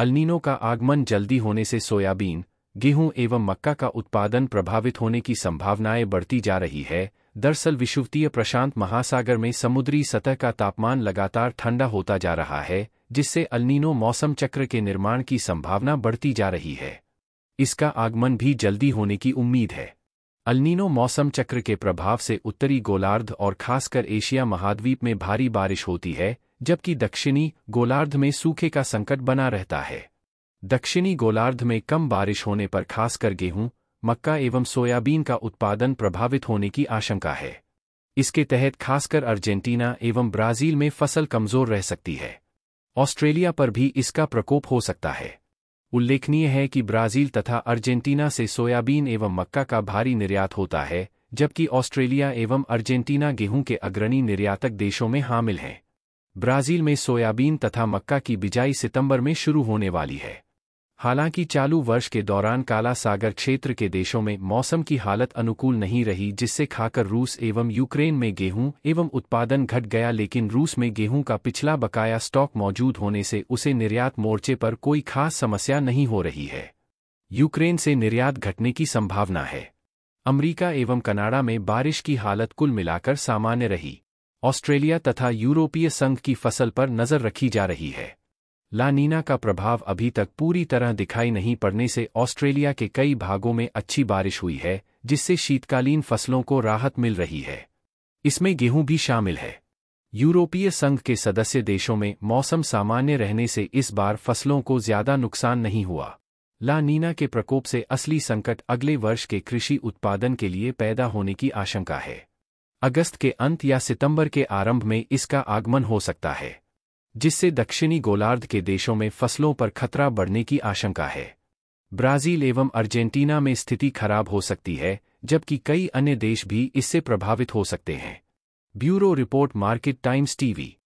El Niño का आगमन जल्दी होने से सोयाबीन गेहूं एवं मक्का का उत्पादन प्रभावित होने की संभावनाएं बढ़ती जा रही है दरअसल विषुवतीय प्रशांत महासागर में समुद्री सतह का तापमान लगातार ठंडा होता जा रहा है जिससे अलनीनो मौसम चक्र के निर्माण की संभावना बढ़ती जा रही है इसका आगमन भी जल्दी होने की उम्मीद है अलनीनो मौसम चक्र के प्रभाव से उत्तरी गोलार्ध और खासकर एशिया महाद्वीप में भारी बारिश होती है जबकि दक्षिणी गोलार्ध में सूखे का संकट बना रहता है दक्षिणी गोलार्ध में कम बारिश होने पर खासकर गेहूं मक्का एवं सोयाबीन का उत्पादन प्रभावित होने की आशंका है इसके तहत खासकर अर्जेंटीना एवं ब्राजील में फसल कमजोर रह सकती है ऑस्ट्रेलिया पर भी इसका प्रकोप हो सकता है उल्लेखनीय है कि ब्राजील तथा अर्जेंटीना से सोयाबीन एवं मक्का का भारी निर्यात होता है जबकि ऑस्ट्रेलिया एवं अर्जेंटीना गेहूं के अग्रणी निर्यातक देशों में हामिल हैं ब्राजील में सोयाबीन तथा मक्का की बिजाई सितंबर में शुरू होने वाली है हालांकि चालू वर्ष के दौरान काला सागर क्षेत्र के देशों में मौसम की हालत अनुकूल नहीं रही जिससे खाकर रूस एवं यूक्रेन में गेहूं एवं उत्पादन घट गया लेकिन रूस में गेहूं का पिछला बकाया स्टॉक मौजूद होने से उसे निर्यात मोर्चे पर कोई खास समस्या नहीं हो रही है यूक्रेन से निर्यात घटने की संभावना है अमरीका एवं कनाडा में बारिश की हालत कुल मिलाकर सामान्य रही ऑस्ट्रेलिया तथा यूरोपीय संघ की फसल पर नजर रखी जा रही है लानीना का प्रभाव अभी तक पूरी तरह दिखाई नहीं पड़ने से ऑस्ट्रेलिया के कई भागों में अच्छी बारिश हुई है जिससे शीतकालीन फसलों को राहत मिल रही है इसमें गेहूं भी शामिल है यूरोपीय संघ के सदस्य देशों में मौसम सामान्य रहने से इस बार फसलों को ज्यादा नुकसान नहीं हुआ ला नीना के प्रकोप से असली संकट अगले वर्ष के कृषि उत्पादन के लिए पैदा होने की आशंका है अगस्त के अंत या सितंबर के आरंभ में इसका आगमन हो सकता है जिससे दक्षिणी गोलार्ध के देशों में फसलों पर खतरा बढ़ने की आशंका है ब्राजील एवं अर्जेंटीना में स्थिति खराब हो सकती है जबकि कई अन्य देश भी इससे प्रभावित हो सकते हैं bureau report Market Times TV